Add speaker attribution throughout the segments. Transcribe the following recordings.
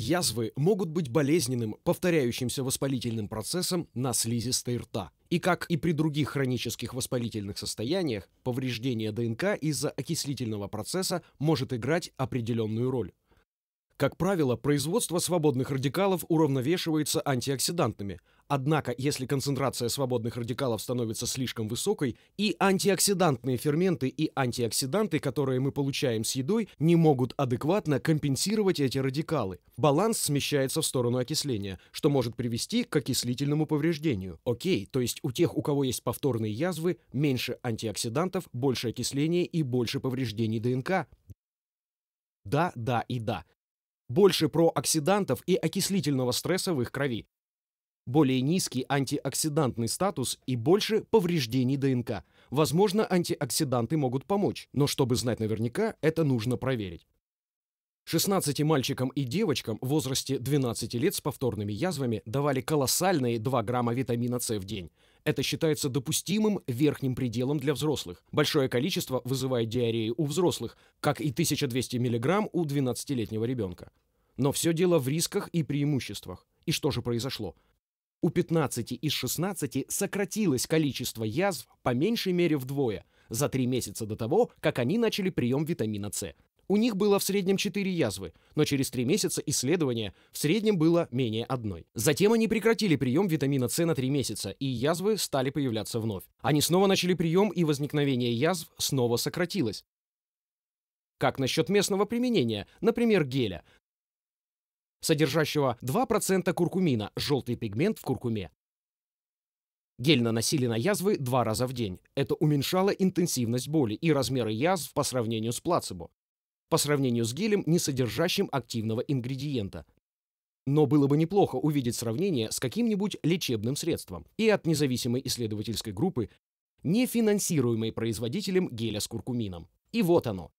Speaker 1: Язвы могут быть болезненным, повторяющимся воспалительным процессом на слизистой рта. И как и при других хронических воспалительных состояниях, повреждение ДНК из-за окислительного процесса может играть определенную роль. Как правило, производство свободных радикалов уравновешивается антиоксидантными. Однако, если концентрация свободных радикалов становится слишком высокой, и антиоксидантные ферменты и антиоксиданты, которые мы получаем с едой, не могут адекватно компенсировать эти радикалы. Баланс смещается в сторону окисления, что может привести к окислительному повреждению. Окей, то есть у тех, у кого есть повторные язвы, меньше антиоксидантов, больше окисления и больше повреждений ДНК. Да, да и да больше прооксидантов и окислительного стресса в их крови, более низкий антиоксидантный статус и больше повреждений ДНК. Возможно, антиоксиданты могут помочь, но чтобы знать наверняка, это нужно проверить. 16 мальчикам и девочкам в возрасте 12 лет с повторными язвами давали колоссальные 2 грамма витамина С в день. Это считается допустимым верхним пределом для взрослых. Большое количество вызывает диарею у взрослых, как и 1200 миллиграмм у 12-летнего ребенка. Но все дело в рисках и преимуществах. И что же произошло? У 15 из 16 сократилось количество язв по меньшей мере вдвое за три месяца до того, как они начали прием витамина С. У них было в среднем 4 язвы, но через 3 месяца исследования в среднем было менее одной. Затем они прекратили прием витамина С на 3 месяца, и язвы стали появляться вновь. Они снова начали прием, и возникновение язв снова сократилось. Как насчет местного применения, например, геля, содержащего 2% куркумина, желтый пигмент в куркуме. Гель наносили на язвы два раза в день. Это уменьшало интенсивность боли и размеры язв по сравнению с плацебо по сравнению с гелем, не содержащим активного ингредиента. Но было бы неплохо увидеть сравнение с каким-нибудь лечебным средством и от независимой исследовательской группы, не финансируемой производителем геля с куркумином. И вот оно.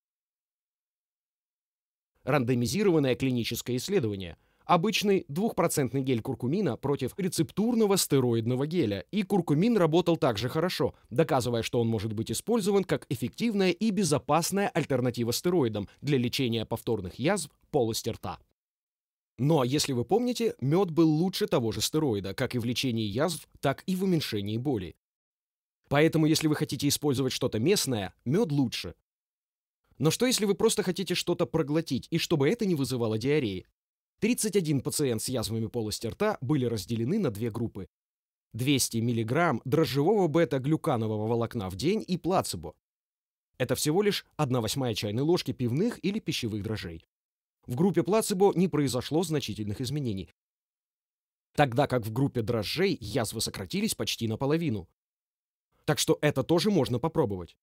Speaker 1: Рандомизированное клиническое исследование – Обычный двухпроцентный гель куркумина против рецептурного стероидного геля. И куркумин работал также хорошо, доказывая, что он может быть использован как эффективная и безопасная альтернатива стероидам для лечения повторных язв полости рта. Но, ну, а если вы помните, мед был лучше того же стероида, как и в лечении язв, так и в уменьшении боли. Поэтому, если вы хотите использовать что-то местное, мед лучше. Но что, если вы просто хотите что-то проглотить, и чтобы это не вызывало диареи? 31 пациент с язвами полости рта были разделены на две группы. 200 мг дрожжевого бета-глюканового волокна в день и плацебо. Это всего лишь 1 восьмая чайной ложки пивных или пищевых дрожжей. В группе плацебо не произошло значительных изменений, тогда как в группе дрожжей язвы сократились почти наполовину. Так что это тоже можно попробовать.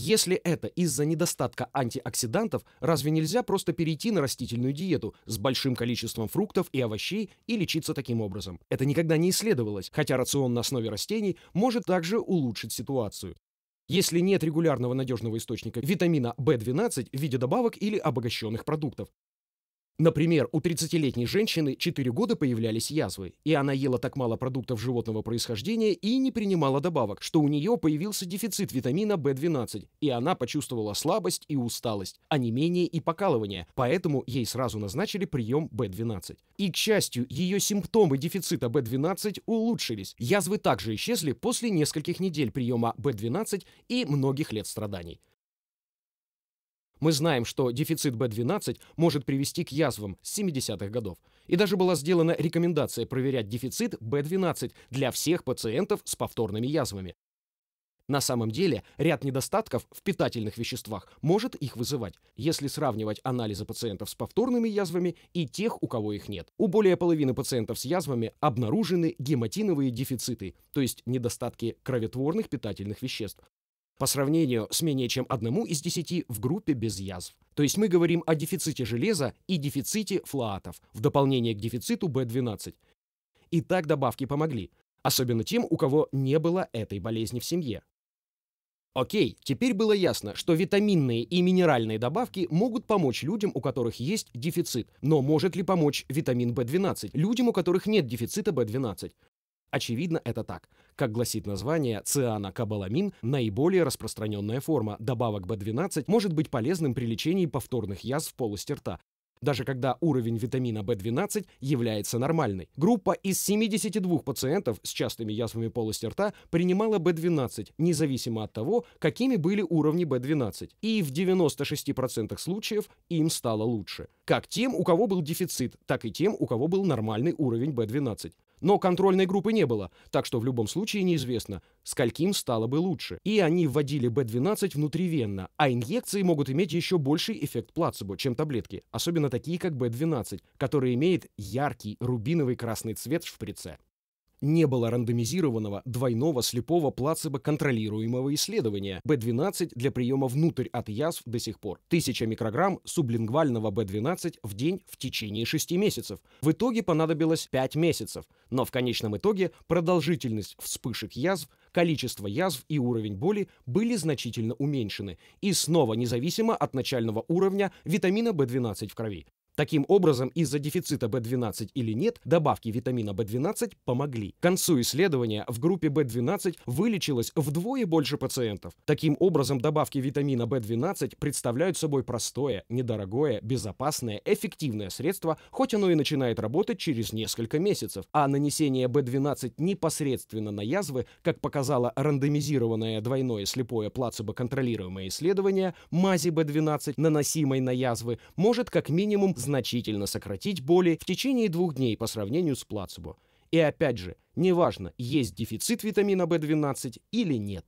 Speaker 1: Если это из-за недостатка антиоксидантов, разве нельзя просто перейти на растительную диету с большим количеством фруктов и овощей и лечиться таким образом? Это никогда не исследовалось, хотя рацион на основе растений может также улучшить ситуацию. Если нет регулярного надежного источника витамина В12 в виде добавок или обогащенных продуктов, Например, у 30-летней женщины 4 года появлялись язвы, и она ела так мало продуктов животного происхождения и не принимала добавок, что у нее появился дефицит витамина B12, и она почувствовала слабость и усталость, а не менее и покалывание, поэтому ей сразу назначили прием B12. И, к счастью, ее симптомы дефицита B12 улучшились. Язвы также исчезли после нескольких недель приема B12 и многих лет страданий. Мы знаем, что дефицит B12 может привести к язвам с 70-х годов. И даже была сделана рекомендация проверять дефицит B12 для всех пациентов с повторными язвами. На самом деле, ряд недостатков в питательных веществах может их вызывать, если сравнивать анализы пациентов с повторными язвами и тех, у кого их нет. У более половины пациентов с язвами обнаружены гематиновые дефициты, то есть недостатки кроветворных питательных веществ по сравнению с менее чем одному из десяти в группе без язв. То есть мы говорим о дефиците железа и дефиците флаатов в дополнение к дефициту B12. И так добавки помогли, особенно тем, у кого не было этой болезни в семье. Окей, теперь было ясно, что витаминные и минеральные добавки могут помочь людям, у которых есть дефицит. Но может ли помочь витамин В12 людям, у которых нет дефицита В12? Очевидно, это так. Как гласит название, цианокабаламин, наиболее распространенная форма добавок B12, может быть полезным при лечении повторных язв полости рта, даже когда уровень витамина B12 является нормальной. Группа из 72 пациентов с частыми язвами полости рта принимала B12, независимо от того, какими были уровни B12, и в 96% случаев им стало лучше. Как тем, у кого был дефицит, так и тем, у кого был нормальный уровень B12. Но контрольной группы не было, так что в любом случае неизвестно, скольким стало бы лучше. И они вводили B12 внутривенно, а инъекции могут иметь еще больший эффект плацебо, чем таблетки, особенно такие как B12, который имеет яркий рубиновый красный цвет в шприце не было рандомизированного двойного слепого плацебо-контролируемого исследования B12 для приема внутрь от язв до сих пор. 1000 микрограмм сублингвального B12 в день в течение 6 месяцев. В итоге понадобилось 5 месяцев, но в конечном итоге продолжительность вспышек язв, количество язв и уровень боли были значительно уменьшены и снова независимо от начального уровня витамина B12 в крови. Таким образом, из-за дефицита B12 или нет, добавки витамина B12 помогли. К концу исследования в группе B12 вылечилось вдвое больше пациентов. Таким образом, добавки витамина B12 представляют собой простое, недорогое, безопасное, эффективное средство, хоть оно и начинает работать через несколько месяцев. А нанесение B12 непосредственно на язвы, как показало рандомизированное двойное слепое плацебо-контролируемое исследование, мази B12, наносимой на язвы, может как минимум значительно сократить боли в течение двух дней по сравнению с плацебо. И опять же, неважно, есть дефицит витамина В12 или нет.